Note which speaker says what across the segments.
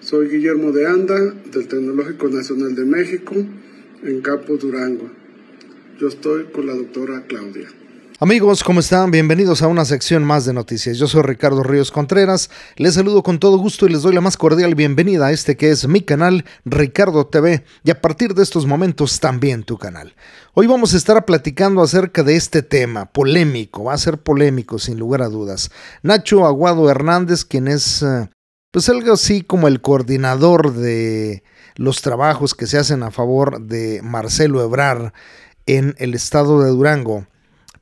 Speaker 1: Soy Guillermo de Anda, del Tecnológico Nacional de México, en Capo Durango. Yo estoy con la doctora Claudia. Amigos, ¿cómo están? Bienvenidos a una sección más de noticias. Yo soy Ricardo Ríos Contreras, les saludo con todo gusto y les doy la más cordial bienvenida a este que es mi canal, Ricardo TV, y a partir de estos momentos también tu canal. Hoy vamos a estar platicando acerca de este tema, polémico, va a ser polémico sin lugar a dudas. Nacho Aguado Hernández, quien es... Eh, pues algo así como el coordinador de los trabajos que se hacen a favor de Marcelo Ebrar en el estado de Durango,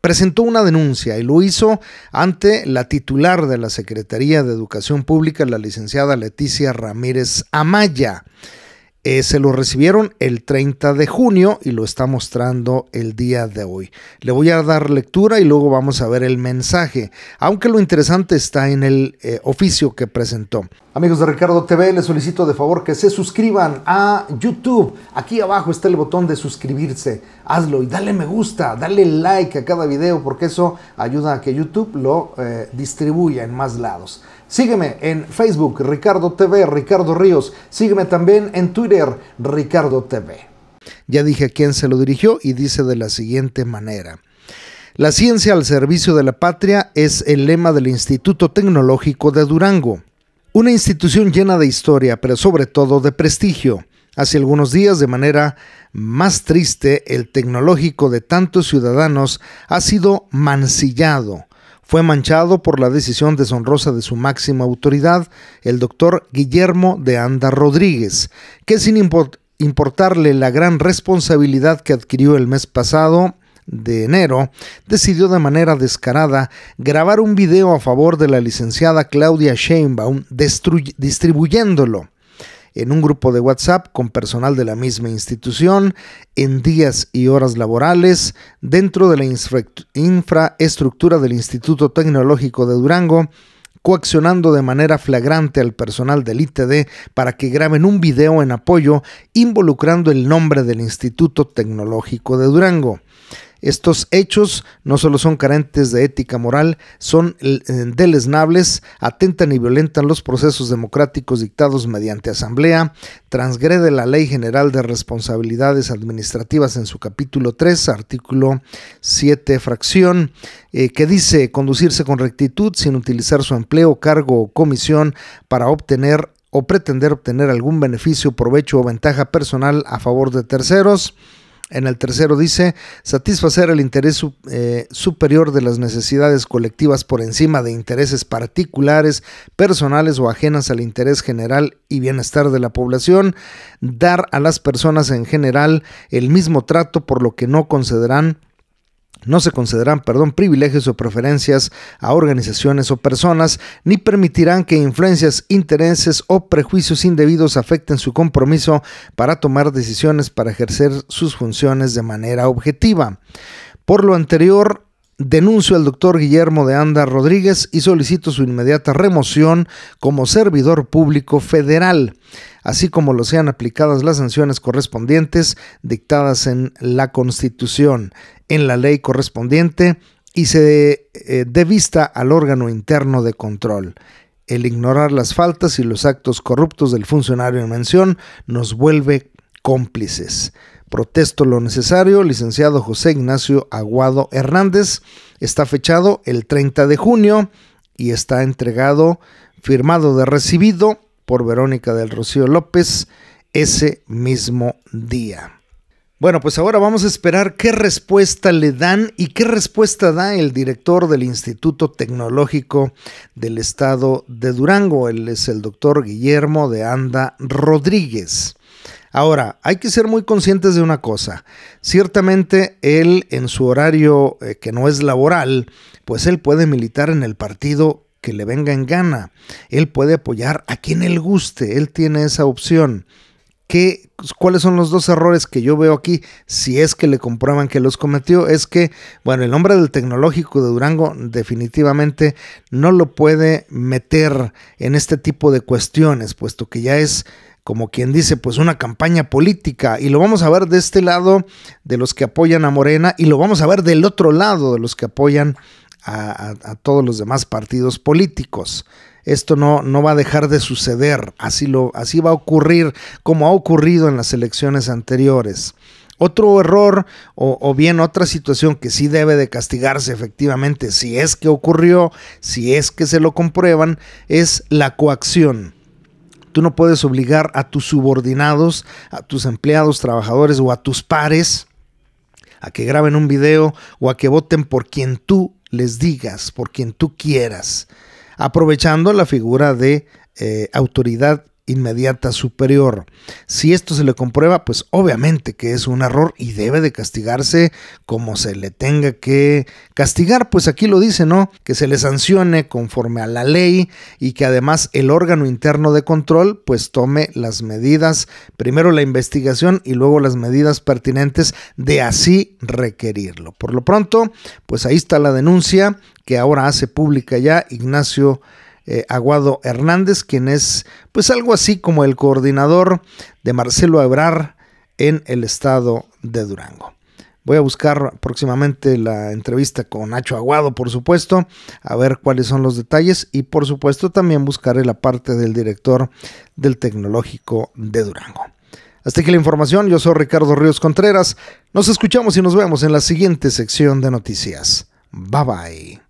Speaker 1: presentó una denuncia y lo hizo ante la titular de la Secretaría de Educación Pública, la licenciada Leticia Ramírez Amaya. Eh, se lo recibieron el 30 de junio y lo está mostrando el día de hoy. Le voy a dar lectura y luego vamos a ver el mensaje, aunque lo interesante está en el eh, oficio que presentó. Amigos de Ricardo TV, les solicito de favor que se suscriban a YouTube. Aquí abajo está el botón de suscribirse. Hazlo y dale me gusta, dale like a cada video porque eso ayuda a que YouTube lo eh, distribuya en más lados. Sígueme en Facebook, Ricardo TV, Ricardo Ríos. Sígueme también en Twitter, Ricardo TV. Ya dije a quién se lo dirigió y dice de la siguiente manera. La ciencia al servicio de la patria es el lema del Instituto Tecnológico de Durango. Una institución llena de historia, pero sobre todo de prestigio. Hace algunos días, de manera más triste, el tecnológico de tantos ciudadanos ha sido mancillado, fue manchado por la decisión deshonrosa de su máxima autoridad, el doctor Guillermo de Anda Rodríguez, que sin importarle la gran responsabilidad que adquirió el mes pasado, de enero, decidió de manera descarada grabar un video a favor de la licenciada Claudia Sheinbaum distribuyéndolo en un grupo de WhatsApp con personal de la misma institución, en días y horas laborales, dentro de la infraestructura del Instituto Tecnológico de Durango, coaccionando de manera flagrante al personal del ITD para que graben un video en apoyo involucrando el nombre del Instituto Tecnológico de Durango. Estos hechos no solo son carentes de ética moral, son eh, deleznables, atentan y violentan los procesos democráticos dictados mediante asamblea, transgrede la Ley General de Responsabilidades Administrativas en su capítulo 3, artículo 7, fracción, eh, que dice conducirse con rectitud sin utilizar su empleo, cargo o comisión para obtener o pretender obtener algún beneficio, provecho o ventaja personal a favor de terceros. En el tercero dice, satisfacer el interés eh, superior de las necesidades colectivas por encima de intereses particulares, personales o ajenas al interés general y bienestar de la población, dar a las personas en general el mismo trato por lo que no concederán no se concederán, perdón, privilegios o preferencias a organizaciones o personas, ni permitirán que influencias, intereses o prejuicios indebidos afecten su compromiso para tomar decisiones para ejercer sus funciones de manera objetiva. Por lo anterior, denuncio al doctor Guillermo de Anda Rodríguez y solicito su inmediata remoción como servidor público federal, así como lo sean aplicadas las sanciones correspondientes dictadas en la Constitución en la ley correspondiente y se eh, dé vista al órgano interno de control. El ignorar las faltas y los actos corruptos del funcionario en mención nos vuelve cómplices. Protesto lo necesario, licenciado José Ignacio Aguado Hernández. Está fechado el 30 de junio y está entregado, firmado de recibido por Verónica del Rocío López ese mismo día. Bueno, pues ahora vamos a esperar qué respuesta le dan y qué respuesta da el director del Instituto Tecnológico del Estado de Durango. Él es el doctor Guillermo de Anda Rodríguez. Ahora, hay que ser muy conscientes de una cosa. Ciertamente él en su horario eh, que no es laboral, pues él puede militar en el partido que le venga en gana. Él puede apoyar a quien él guste, él tiene esa opción. ¿Qué, ¿Cuáles son los dos errores que yo veo aquí? Si es que le comprueban que los cometió, es que, bueno, el hombre del tecnológico de Durango definitivamente no lo puede meter en este tipo de cuestiones, puesto que ya es como quien dice, pues una campaña política. Y lo vamos a ver de este lado de los que apoyan a Morena y lo vamos a ver del otro lado de los que apoyan a, a todos los demás partidos políticos esto no, va a dejar de suceder, así, lo, así va a ocurrir como ha ocurrido en las elecciones anteriores. Otro error o, o, bien otra situación que sí debe de castigarse efectivamente, si es que ocurrió, si es que se lo comprueban, es la coacción. Tú no puedes obligar a tus subordinados, a tus empleados, trabajadores o a tus pares a que graben un video o a que voten por quien tú les digas, por quien tú quieras aprovechando la figura de eh, autoridad inmediata superior. Si esto se le comprueba, pues obviamente que es un error y debe de castigarse como se le tenga que castigar, pues aquí lo dice, ¿no? Que se le sancione conforme a la ley y que además el órgano interno de control pues tome las medidas, primero la investigación y luego las medidas pertinentes de así requerirlo. Por lo pronto, pues ahí está la denuncia que ahora hace pública ya Ignacio eh, Aguado Hernández, quien es pues algo así como el coordinador de Marcelo abrar en el estado de Durango. Voy a buscar próximamente la entrevista con Nacho Aguado, por supuesto, a ver cuáles son los detalles y por supuesto también buscaré la parte del director del Tecnológico de Durango. Hasta aquí la información, yo soy Ricardo Ríos Contreras, nos escuchamos y nos vemos en la siguiente sección de noticias. Bye bye.